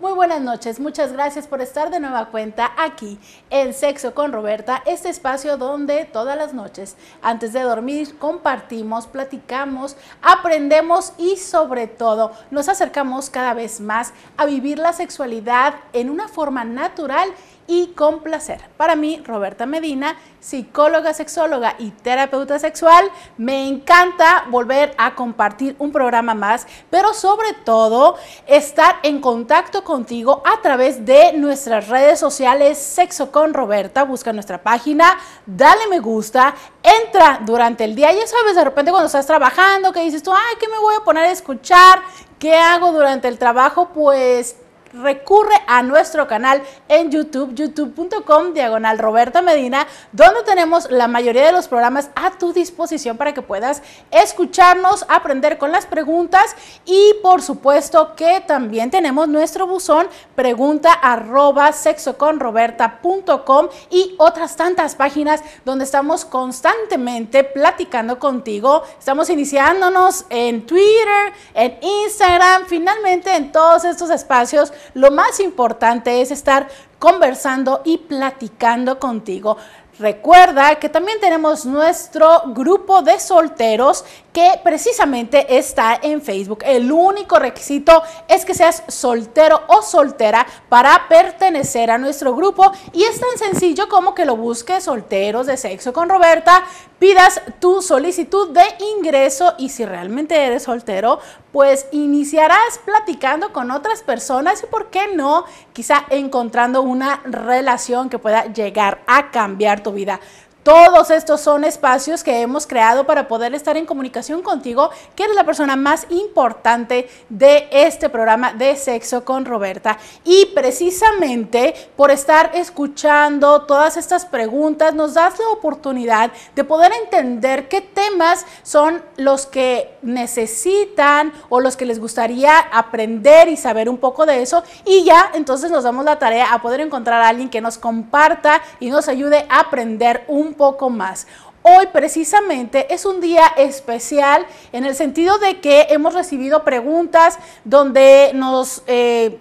Muy buenas noches, muchas gracias por estar de nueva cuenta aquí en Sexo con Roberta, este espacio donde todas las noches, antes de dormir, compartimos, platicamos, aprendemos y sobre todo nos acercamos cada vez más a vivir la sexualidad en una forma natural y con placer, Para mí, Roberta Medina, psicóloga, sexóloga y terapeuta sexual, me encanta volver a compartir un programa más, pero sobre todo estar en contacto contigo a través de nuestras redes sociales Sexo con Roberta. Busca nuestra página, dale me gusta, entra durante el día. Ya sabes, de repente cuando estás trabajando, que dices tú, ay, ¿qué me voy a poner a escuchar? ¿Qué hago durante el trabajo? Pues recurre a nuestro canal en YouTube, youtube.com diagonal Roberta Medina, donde tenemos la mayoría de los programas a tu disposición para que puedas escucharnos, aprender con las preguntas y por supuesto que también tenemos nuestro buzón pregunta arroba sexoconroberta.com y otras tantas páginas donde estamos constantemente platicando contigo. Estamos iniciándonos en Twitter, en Instagram, finalmente en todos estos espacios lo más importante es estar conversando y platicando contigo. Recuerda que también tenemos nuestro grupo de solteros que precisamente está en Facebook. El único requisito es que seas soltero o soltera para pertenecer a nuestro grupo y es tan sencillo como que lo busques solteros de sexo con Roberta, pidas tu solicitud de ingreso y si realmente eres soltero, pues iniciarás platicando con otras personas y por qué no, quizá encontrando una relación que pueda llegar a cambiar tu vida. Todos estos son espacios que hemos creado para poder estar en comunicación contigo, que eres la persona más importante de este programa de Sexo con Roberta. Y precisamente por estar escuchando todas estas preguntas, nos das la oportunidad de poder entender qué temas son los que necesitan o los que les gustaría aprender y saber un poco de eso. Y ya entonces nos damos la tarea a poder encontrar a alguien que nos comparta y nos ayude a aprender un poco más. Hoy precisamente es un día especial en el sentido de que hemos recibido preguntas donde nos eh,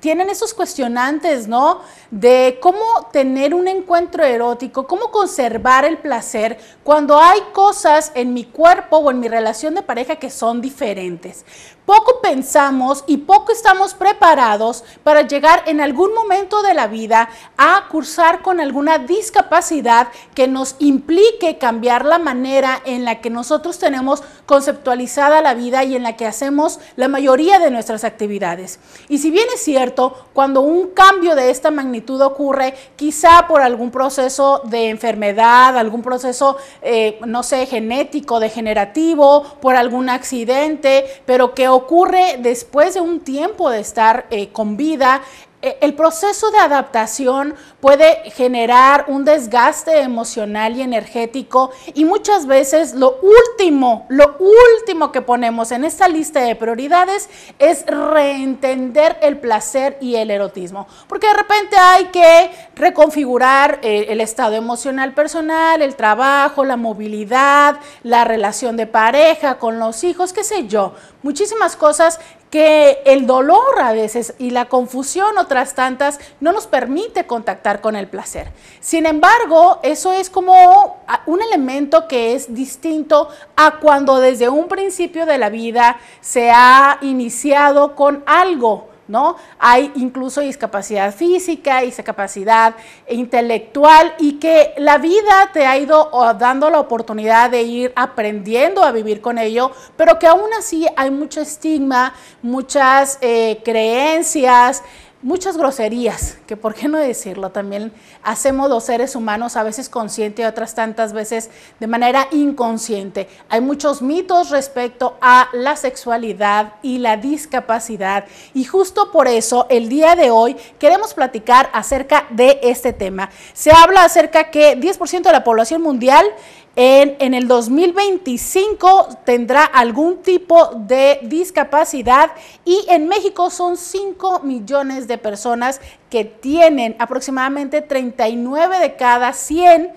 tienen esos cuestionantes, ¿no? de cómo tener un encuentro erótico, cómo conservar el placer cuando hay cosas en mi cuerpo o en mi relación de pareja que son diferentes. Poco pensamos y poco estamos preparados para llegar en algún momento de la vida a cursar con alguna discapacidad que nos implique cambiar la manera en la que nosotros tenemos conceptualizada la vida y en la que hacemos la mayoría de nuestras actividades. Y si bien es cierto, cuando un cambio de esta magnitud ocurre quizá por algún proceso de enfermedad, algún proceso, eh, no sé, genético, degenerativo, por algún accidente, pero que ocurre después de un tiempo de estar eh, con vida eh, el proceso de adaptación puede generar un desgaste emocional y energético y muchas veces lo último, lo último que ponemos en esta lista de prioridades es reentender el placer y el erotismo, porque de repente hay que reconfigurar eh, el, estado emocional personal, el trabajo, la movilidad, la relación de pareja con los hijos, qué sé yo, muchísimas cosas que el dolor a veces y la confusión otras tantas no nos permite contactar con el placer. Sin embargo, eso es como un elemento que es distinto a cuando desde un principio de la vida se ha iniciado con algo ¿no? Hay incluso discapacidad física, discapacidad intelectual y que la vida te ha ido dando la oportunidad de ir aprendiendo a vivir con ello, pero que aún así hay mucho estigma, muchas eh, creencias, muchas groserías, que por qué no decirlo, también hacemos los seres humanos a veces consciente y otras tantas veces de manera inconsciente. Hay muchos mitos respecto a la sexualidad y la discapacidad y justo por eso el día de hoy queremos platicar acerca de este tema. Se habla acerca que 10% de la población mundial en, el 2025 tendrá algún tipo de discapacidad y en México son 5 millones de personas que tienen aproximadamente 39 de cada 100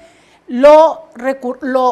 lo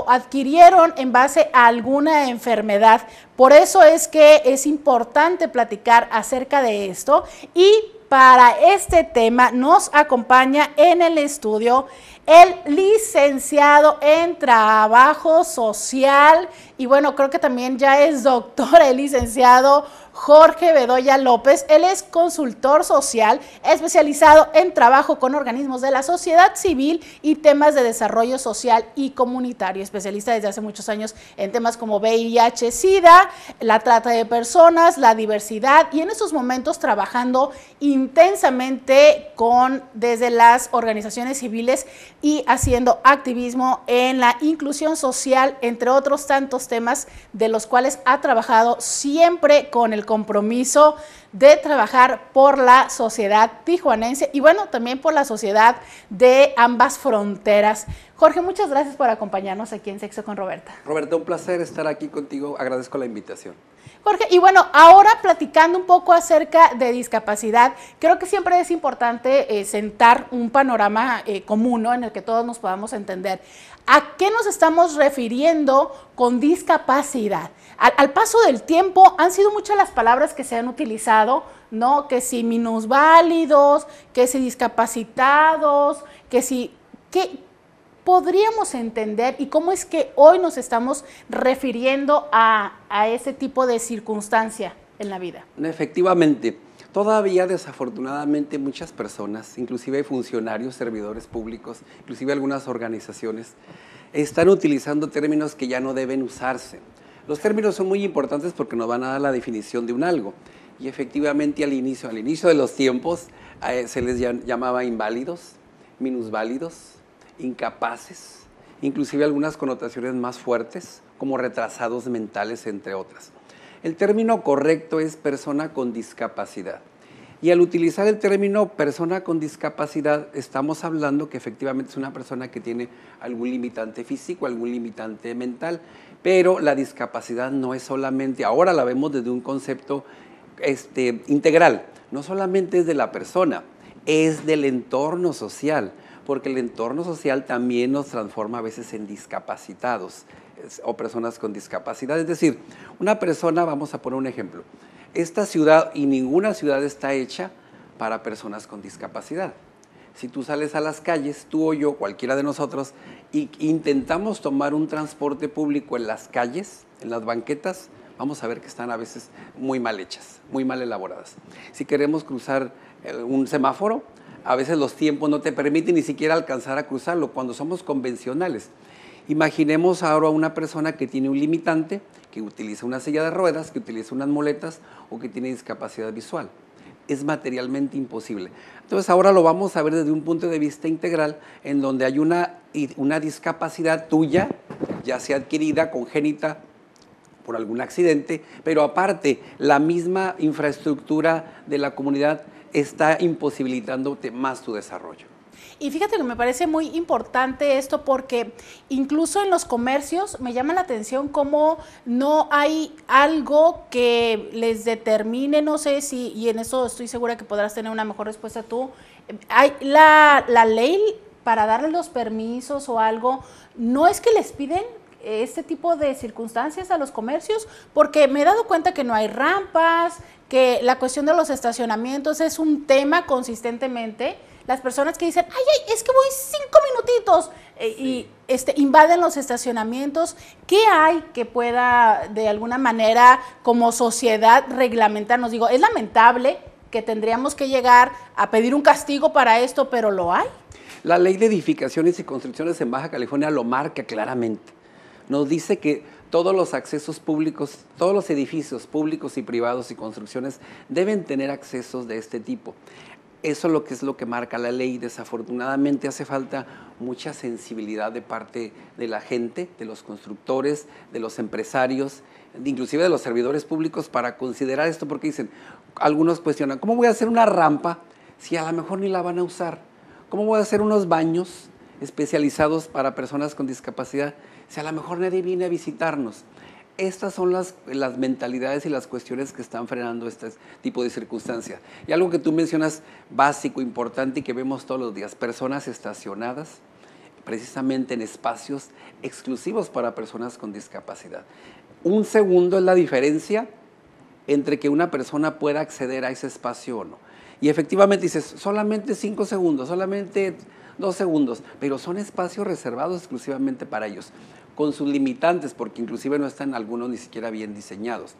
adquirieron en base a alguna enfermedad. Por eso es que es importante platicar acerca de esto y para este tema nos acompaña en el estudio el licenciado en Trabajo Social y bueno, creo que también ya es doctor el licenciado Jorge Bedoya López. Él es consultor social especializado en trabajo con organismos de la sociedad civil y temas de desarrollo social y comunitario. Especialista desde hace muchos años en temas como VIH, SIDA, la trata de personas, la diversidad y en esos momentos trabajando intensamente con desde las organizaciones civiles y haciendo activismo en la inclusión social, entre otros tantos temas temas de los cuales ha trabajado siempre con el compromiso de trabajar por la sociedad tijuanense y bueno, también por la sociedad de ambas fronteras. Jorge, muchas gracias por acompañarnos aquí en Sexo con Roberta. Roberta, un placer estar aquí contigo. Agradezco la invitación. Jorge, y bueno, ahora platicando un poco acerca de discapacidad, creo que siempre es importante eh, sentar un panorama eh, común en el que todos nos podamos entender. ¿A qué nos estamos refiriendo con discapacidad? al paso del tiempo han sido muchas las palabras que se han utilizado ¿no? Que si minusválidos, que si discapacitados, que si... ¿Qué podríamos entender y cómo es que hoy nos estamos refiriendo a, a ese tipo de circunstancia en la vida? Efectivamente. Todavía, desafortunadamente, muchas personas, inclusive funcionarios, servidores públicos, inclusive algunas organizaciones, están utilizando términos que ya no deben usarse. Los términos son muy importantes porque nos van a dar la definición de un algo. Y efectivamente al inicio, al inicio de los tiempos, se les llamaba inválidos, minusválidos, incapaces, inclusive algunas connotaciones más fuertes, como retrasados mentales, entre otras. El término correcto es persona con discapacidad. Y al utilizar el término persona con discapacidad, estamos hablando que efectivamente es una persona que tiene algún limitante físico, algún limitante mental, pero la discapacidad no es solamente, ahora la vemos desde un concepto este, integral. No solamente es de la persona, es del entorno social, porque el entorno social también nos transforma a veces en discapacitados o personas con discapacidad. Es decir, una persona, vamos a poner un ejemplo, esta ciudad y ninguna ciudad está hecha para personas con discapacidad. Si tú sales a las calles, tú o yo, cualquiera de nosotros, y intentamos tomar un transporte público en las calles, en las banquetas, vamos a ver que están a veces muy mal hechas, muy mal elaboradas. Si queremos cruzar eh, un semáforo, a veces los tiempos no te permiten ni siquiera alcanzar a cruzarlo cuando somos convencionales. Imaginemos ahora a una persona que tiene un limitante, que utiliza una silla de ruedas, que utiliza unas muletas o que tiene discapacidad visual. Es materialmente imposible. Entonces ahora lo vamos a ver desde un punto de vista integral en donde hay una, una discapacidad tuya, ya sea adquirida, congénita por algún accidente, pero aparte la misma infraestructura de la comunidad está imposibilitándote más tu desarrollo. Y fíjate que me parece muy importante esto porque incluso en los comercios me llama la atención cómo no hay algo que les determine, no sé si, y en eso estoy segura que podrás tener una mejor respuesta tú, hay la, la ley para darles los permisos o algo, no es que les piden, este tipo de circunstancias a los comercios, porque me he dado cuenta que no hay rampas, que la cuestión de los estacionamientos es un tema consistentemente. Las personas que dicen, ay, ay, es que voy cinco minutitos eh, y este, invaden los estacionamientos, ¿qué hay que pueda de alguna manera como sociedad reglamentarnos? Digo, es lamentable que tendríamos que llegar a pedir un castigo para esto, pero lo hay. La ley de edificaciones y construcciones en Baja California lo marca claramente nos dice que todos los accesos públicos, todos los edificios públicos y privados y construcciones deben tener accesos de este tipo. Eso es lo que es lo que marca la ley. Desafortunadamente hace falta mucha sensibilidad de parte de la gente, de los constructores, de los empresarios, inclusive de los servidores públicos para considerar esto porque dicen, algunos cuestionan, ¿cómo voy a hacer una rampa si a lo mejor ni la van a usar? ¿Cómo voy a hacer unos baños especializados para personas con discapacidad dice, a lo mejor nadie viene a visitarnos. Estas son las, las mentalidades y las cuestiones que están frenando este tipo de circunstancias. Y algo que tú mencionas básico, importante y que vemos todos los días, personas estacionadas precisamente en espacios exclusivos para personas con discapacidad. Un segundo es la diferencia entre que una persona pueda acceder a ese espacio o no. Y efectivamente dices, solamente cinco segundos, solamente dos segundos, pero son espacios reservados exclusivamente para ellos con sus limitantes, porque inclusive no están algunos ni siquiera bien diseñados.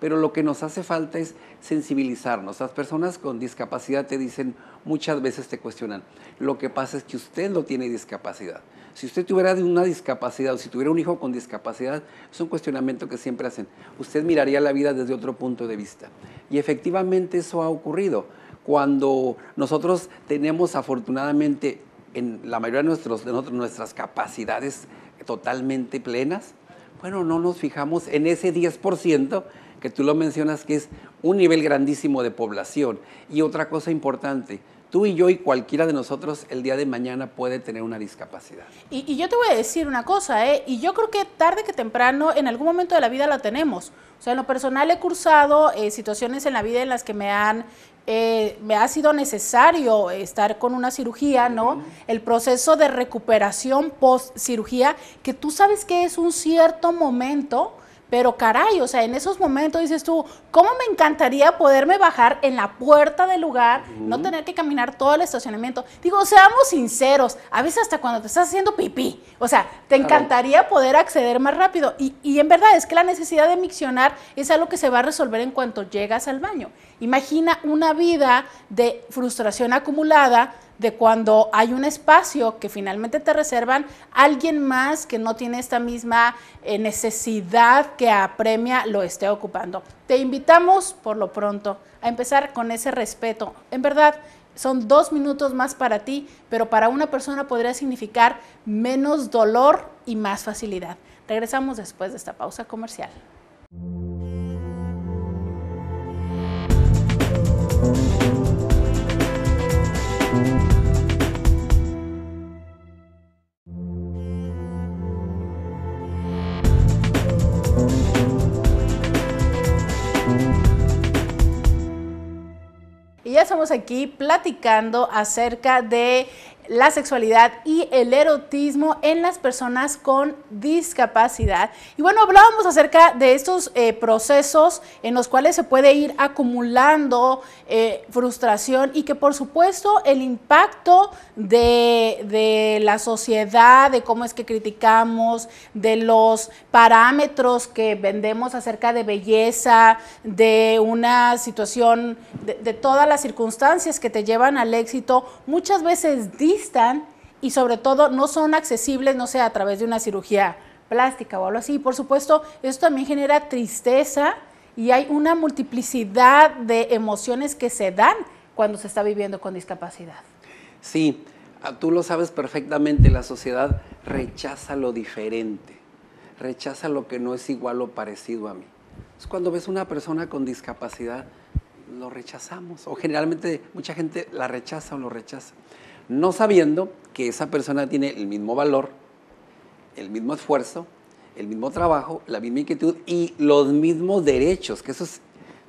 Pero lo que nos hace falta es sensibilizarnos. Las personas con discapacidad te dicen, muchas veces te cuestionan, lo que pasa es que usted no tiene discapacidad. Si usted tuviera una discapacidad o si tuviera un hijo con discapacidad, es un cuestionamiento que siempre hacen. Usted miraría la vida desde otro punto de vista. Y efectivamente eso ha ocurrido. Cuando nosotros tenemos afortunadamente en la mayoría de, nuestros, nuestras capacidades totalmente plenas, bueno, no nos fijamos en ese 10% que tú lo mencionas, que es un nivel grandísimo de población. Y otra cosa importante, tú y yo y cualquiera de nosotros el día de mañana puede tener una discapacidad. Y, yo te voy a decir una cosa, ¿eh? y yo creo que tarde que temprano, en algún momento de la vida la tenemos. O sea, en lo personal he cursado eh, situaciones en la vida en las que me han eh, me ha sido necesario estar con una cirugía, ¿no? El proceso de recuperación post cirugía, que tú sabes que es un cierto momento pero caray, o sea, en esos momentos dices tú, ¿cómo me encantaría poderme bajar en la puerta del lugar, no tener que caminar todo el estacionamiento? Digo, seamos sinceros, a veces hasta cuando te estás haciendo pipí, o sea, te encantaría poder acceder más rápido. Y, y en verdad es que la necesidad de miccionar es algo que se va a resolver en cuanto llegas al baño. Imagina una vida de frustración acumulada de cuando hay un espacio que finalmente te reservan alguien más que no tiene esta misma eh, necesidad que apremia lo esté ocupando. Te invitamos por lo pronto a empezar con ese respeto. En verdad, son dos minutos más para ti, pero para una persona podría significar menos dolor y más facilidad. Regresamos después de esta pausa comercial. estamos aquí platicando acerca de la sexualidad y el erotismo en las personas con discapacidad. Y bueno, hablábamos acerca de estos eh, procesos en los cuales se puede ir acumulando eh, frustración y que por supuesto el impacto de, de la sociedad, de cómo es que criticamos, de los parámetros que vendemos acerca de belleza, de una situación, de, todas las circunstancias que te llevan al éxito, muchas veces dicen y sobre todo no son accesibles, no sé, a través de una cirugía plástica o algo así. Y por supuesto, esto también genera tristeza y hay una multiplicidad de emociones que se dan cuando se está viviendo con discapacidad. Sí, ah, tú lo sabes perfectamente, la sociedad rechaza lo diferente, rechaza lo que no es igual o parecido a mí. es cuando ves una persona con discapacidad, lo rechazamos, o generalmente mucha gente la rechaza o lo rechaza no sabiendo que esa persona tiene el mismo valor, el mismo esfuerzo, el mismo trabajo, la misma inquietud y los mismos derechos, que eso es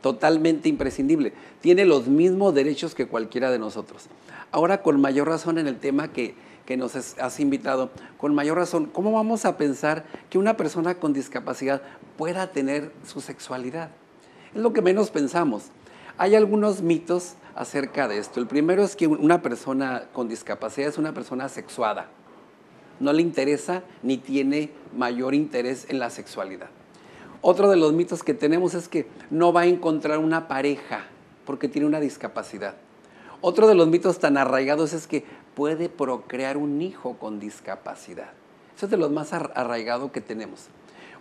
totalmente imprescindible. Tiene los mismos derechos que cualquiera de nosotros. Ahora, con mayor razón en el tema que, nos has invitado, con mayor razón, ¿cómo vamos a pensar que una persona con discapacidad pueda tener su sexualidad? Es lo que menos pensamos. Hay algunos mitos acerca de esto. El primero es que una persona con discapacidad es una persona sexuada. No le interesa ni tiene mayor interés en la sexualidad. Otro de los mitos que tenemos es que no va a encontrar una pareja porque tiene una discapacidad. Otro de los mitos tan arraigados es que puede procrear un hijo con discapacidad. Eso es de los más arraigados que tenemos.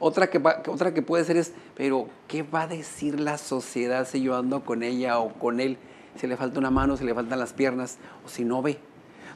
Otra que, otra que puede ser es, pero ¿qué va a decir la sociedad si yo ando con ella o con él? si le falta una mano, si le faltan las piernas o si no ve.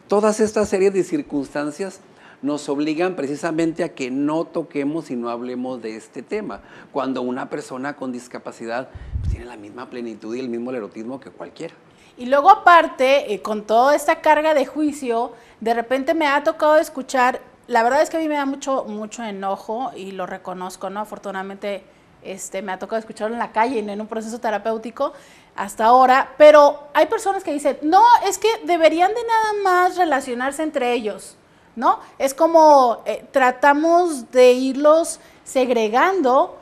Todas estas series de circunstancias nos obligan precisamente a que no toquemos y no hablemos de este tema, cuando una persona con discapacidad pues, tiene la misma plenitud y el mismo erotismo que cualquiera. Y luego aparte, eh, con toda esta carga de juicio, de repente me ha tocado escuchar, la verdad es que a mí me da mucho, mucho enojo y lo reconozco, ¿no? Afortunadamente este, me ha tocado escucharlo en la calle, en un proceso terapéutico hasta ahora, pero hay personas que dicen, no, es que deberían de nada más relacionarse entre ellos, ¿no? Es como eh, tratamos de irlos segregando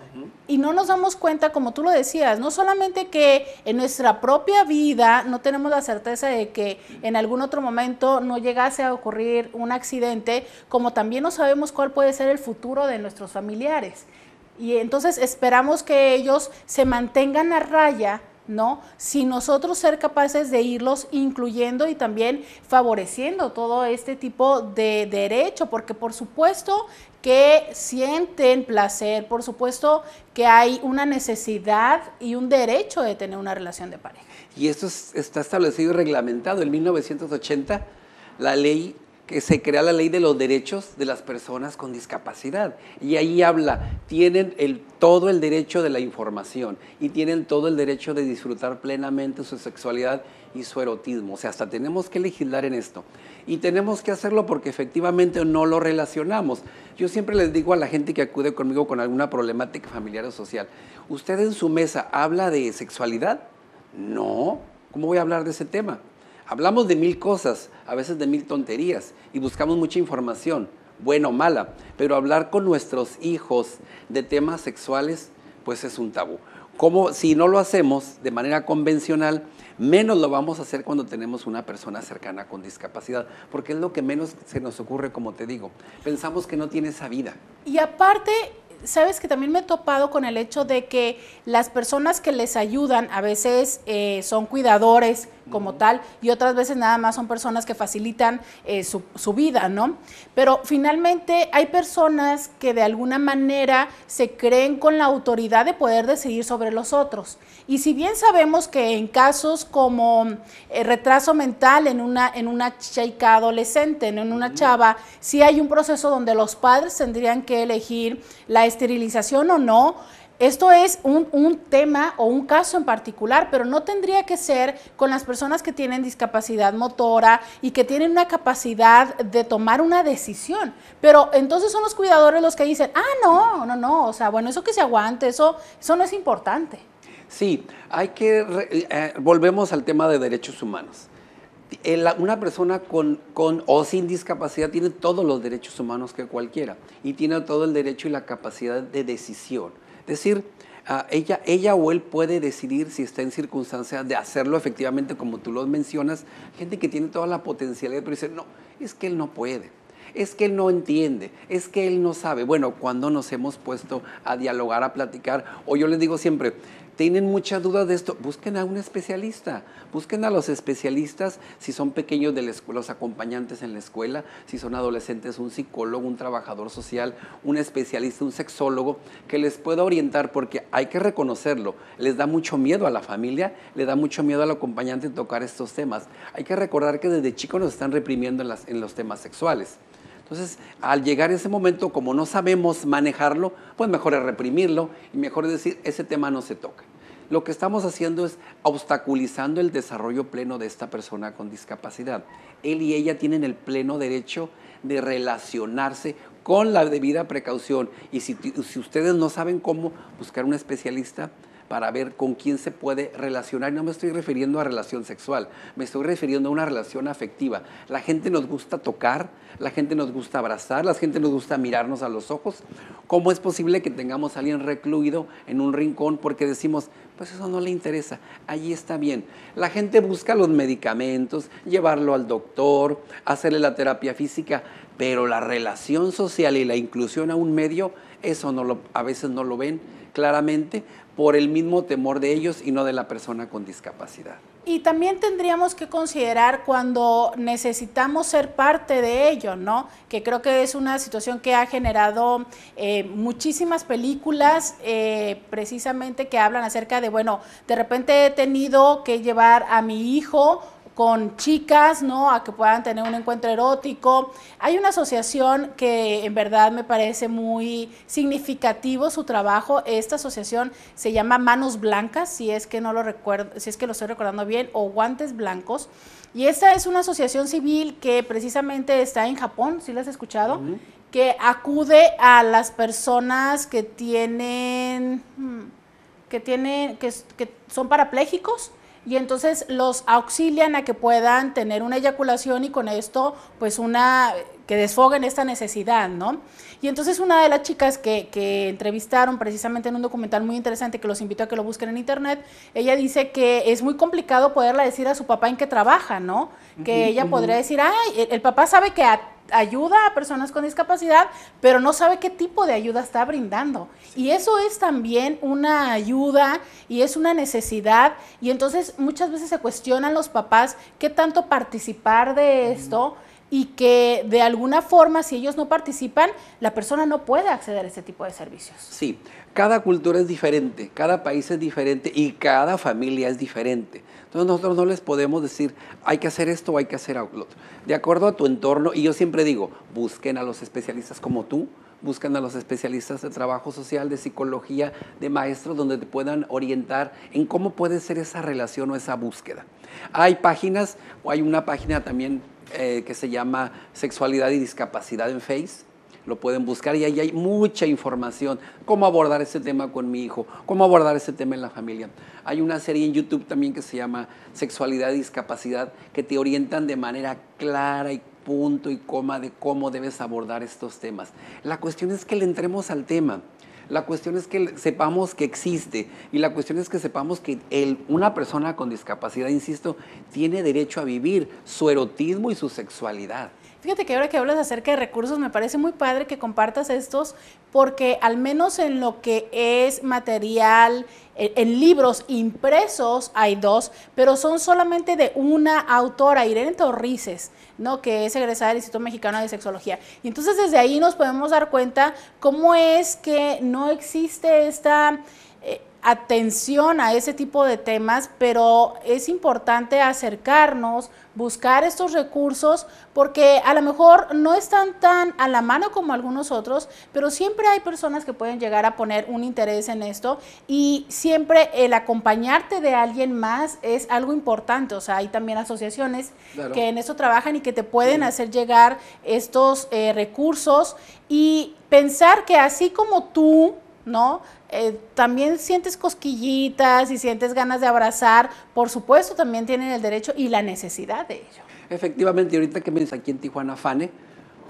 y no nos damos cuenta, como tú lo decías, no solamente que en nuestra propia vida no tenemos la certeza de que en algún otro momento no llegase a ocurrir un accidente, como también no sabemos cuál puede ser el futuro de nuestros familiares. Y entonces esperamos que ellos se mantengan a raya, ¿no? Si nosotros ser capaces de irlos incluyendo y también favoreciendo todo este tipo de derecho, porque por supuesto que sienten placer, por supuesto que hay una necesidad y un derecho de tener una relación de pareja. Y esto está establecido y reglamentado en 1980 la ley que se crea la ley de los derechos de las personas con discapacidad. Y ahí habla, tienen todo el derecho de la información y tienen todo el derecho de disfrutar plenamente su sexualidad y su erotismo. O sea, hasta tenemos que legislar en esto. Y tenemos que hacerlo porque efectivamente no lo relacionamos. Yo siempre les digo a la gente que acude conmigo con alguna problemática familiar o social, ¿usted en su mesa habla de sexualidad? No. ¿Cómo voy a hablar de ese tema? Hablamos de mil cosas, a veces de mil tonterías, y buscamos mucha información, buena o mala, pero hablar con nuestros hijos de temas sexuales, pues es un tabú. Como si no lo hacemos de manera convencional, menos lo vamos a hacer cuando tenemos una persona cercana con discapacidad, porque es lo que menos se nos ocurre, como te digo. Pensamos que no tiene esa vida. Y aparte, sabes que también me he topado con el hecho de que las personas que les ayudan a veces eh, son cuidadores, como tal y otras veces nada más son personas que facilitan eh, su, vida, ¿no? Pero finalmente hay personas que de alguna manera se creen con la autoridad de poder decidir sobre los otros. Y si bien sabemos que en casos como eh, retraso mental en una, en una chica adolescente, en una chava, sí hay un proceso donde los padres tendrían que elegir la esterilización o no, esto es un, tema o un caso en particular, pero no tendría que ser con las personas que tienen discapacidad motora y que tienen una capacidad de tomar una decisión. Pero entonces son los cuidadores los que dicen, ah, no, no, no, o sea, bueno, eso que se aguante, eso, eso no es importante. Sí, hay que, eh, volvemos al tema de derechos humanos una persona con, o sin discapacidad tiene todos los derechos humanos que cualquiera y tiene todo el derecho y la capacidad de decisión decir, ah, ella, ella o él puede decidir si está en circunstancias de hacerlo efectivamente como tú lo mencionas. Gente que tiene toda la potencialidad, pero dice, no, es que él no puede. Es que él no entiende, es que él no sabe. Bueno, cuando nos hemos puesto a dialogar, a platicar, o yo les digo siempre, tienen mucha duda de esto, busquen a un especialista, busquen a los especialistas, si son pequeños de la escuela, los acompañantes en la escuela, si son adolescentes, un psicólogo, un trabajador social, un especialista, un sexólogo, que les pueda orientar, porque hay que reconocerlo, les da mucho miedo a la familia, le da mucho miedo al acompañante tocar estos temas. Hay que recordar que desde chicos nos están reprimiendo en, en los temas sexuales. Entonces, al llegar ese momento, como no sabemos manejarlo, pues mejor es reprimirlo y mejor es decir, ese tema no se toca lo que estamos haciendo es obstaculizando el desarrollo pleno de esta persona con discapacidad. Él y ella tienen el pleno derecho de relacionarse con la debida precaución. Y si, si ustedes no saben cómo buscar un especialista, para ver con quién se puede relacionar. No me estoy refiriendo a relación sexual, me estoy refiriendo a una relación afectiva. La gente nos gusta tocar, la gente nos gusta abrazar, la gente nos gusta mirarnos a los ojos. ¿Cómo es posible que tengamos a alguien recluido en un rincón porque decimos, pues eso no le interesa, allí está bien. La gente busca los medicamentos, llevarlo al doctor, hacerle la terapia física, pero la relación social y la inclusión a un medio, eso a veces no lo ven claramente por el mismo temor de ellos y no de la persona con discapacidad. Y también tendríamos que considerar cuando necesitamos ser parte de ello, ¿no? Que creo que es una situación que ha generado eh, muchísimas películas eh, precisamente que hablan acerca de, bueno, de repente he tenido que llevar a mi hijo con chicas, ¿no? A que puedan tener un encuentro erótico. Hay una asociación que en verdad me parece muy significativo su trabajo. Esta asociación se llama Manos Blancas, si es que no lo recuerdo, si es que lo estoy recordando bien, o Guantes Blancos. Y esta es una asociación civil que precisamente está en Japón, si ¿sí la has escuchado, que acude a las personas que tienen hmm, que tienen que son parapléjicos y entonces los auxilian a que puedan tener una eyaculación y con esto pues una que desfoguen esta necesidad, ¿no? Y entonces una de las chicas que, entrevistaron precisamente en un documental muy interesante que los invito a que lo busquen en internet, ella dice que es muy complicado poderle decir a su papá en qué trabaja, ¿no? Que ella podría decir, ay, el, papá sabe que ayuda a personas con discapacidad, pero no sabe qué tipo de ayuda está brindando. Y eso es también una ayuda y es una necesidad y entonces muchas veces se cuestionan los papás qué tanto participar de esto y que de alguna forma, si ellos no participan, la persona no puede acceder a este tipo de servicios. Sí, cada cultura es diferente, cada país es diferente y cada familia es diferente. Entonces nosotros no les podemos decir, hay que hacer esto o hay que hacer lo De acuerdo a tu entorno, y yo siempre digo, busquen a los especialistas como tú, buscan a los especialistas de trabajo social, de psicología, de maestros, donde te puedan orientar en cómo puede ser esa relación o esa búsqueda. Hay páginas, o hay una página también eh, que se llama Sexualidad y Discapacidad en Face, lo pueden buscar y ahí hay mucha información, cómo abordar ese tema con mi hijo, cómo abordar ese tema en la familia. Hay una serie en YouTube también que se llama Sexualidad y Discapacidad, que te orientan de manera clara y punto y coma de cómo debes abordar estos temas. La cuestión es que le entremos al tema. La cuestión es que sepamos que existe y la cuestión es que sepamos que una persona con discapacidad, insisto, tiene derecho a vivir su erotismo y su sexualidad. Fíjate que ahora que hablas acerca de recursos, me parece muy padre que compartas estos, porque al menos en lo que es material, e, en, libros impresos hay dos, pero son solamente de una autora, Irene Torrices, ¿no? que es egresada del Instituto Mexicano de Sexología. Y entonces desde ahí nos podemos dar cuenta cómo es que no existe esta... Eh, atención a ese tipo de temas, pero es importante acercarnos, buscar estos recursos, porque a lo mejor no están tan a la mano como algunos otros, pero siempre hay personas que pueden llegar a poner un interés en esto y siempre el acompañarte de alguien más es algo importante. O sea, hay también asociaciones que en eso trabajan y que te pueden hacer llegar estos eh, recursos y pensar que así como tú ¿no? Eh, también sientes cosquillitas y sientes ganas de abrazar, por supuesto también tienen el derecho y la necesidad de ello. Efectivamente, ahorita que me dice aquí en Tijuana FANE,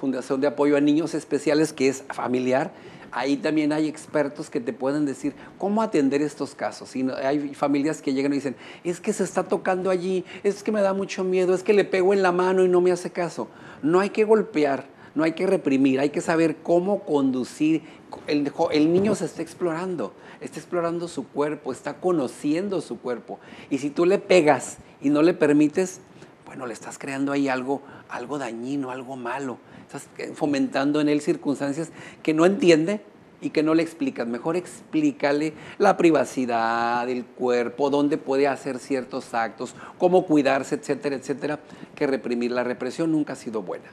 Fundación de Apoyo a Niños Especiales, que es familiar, ahí también hay expertos que te pueden decir cómo atender estos casos. Y hay familias que llegan y dicen, es que se está tocando allí, es que me da mucho miedo, es que le pego en la mano y no me hace caso. No hay que golpear no hay que reprimir, hay que saber cómo conducir. El, niño se está explorando, está explorando su cuerpo, está conociendo su cuerpo. Y si tú le pegas y no le permites, bueno, le estás creando ahí algo, algo dañino, algo malo. Estás fomentando en él circunstancias que no entiende, y que no le explicas. Mejor explícale la privacidad, el cuerpo, dónde puede hacer ciertos actos, cómo cuidarse, etcétera, etcétera, que reprimir. La represión nunca ha sido buena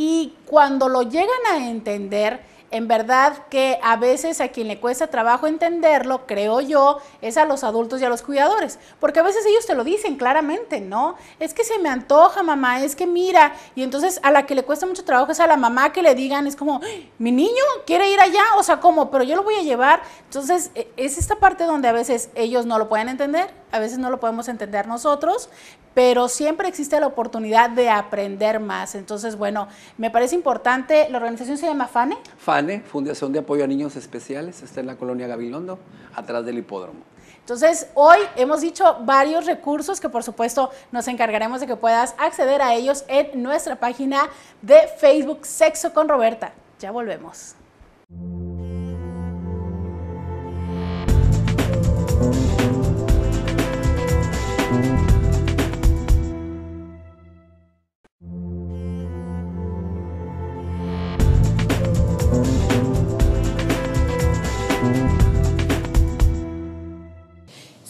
y cuando lo llegan a entender, en verdad que a veces a quien le cuesta trabajo entenderlo, creo yo, es a los adultos y a los cuidadores, porque a veces ellos te lo dicen claramente, ¿no? Es que se me antoja, mamá, es que mira, y entonces a la que le cuesta mucho trabajo es a la mamá que le digan, es como, mi niño quiere ir allá, o sea, ¿cómo? pero yo lo voy a llevar, entonces e, es esta parte donde a veces ellos no lo pueden entender a veces no lo podemos entender nosotros, pero siempre existe la oportunidad de aprender más. Entonces, bueno, me parece importante, la organización se llama FANE. FANE, Fundación de Apoyo a Niños Especiales, está en la colonia Gabilondo, atrás del hipódromo. Entonces, hoy hemos dicho varios recursos que por supuesto nos encargaremos de que puedas acceder a ellos en nuestra página de Facebook Sexo con Roberta. Ya volvemos.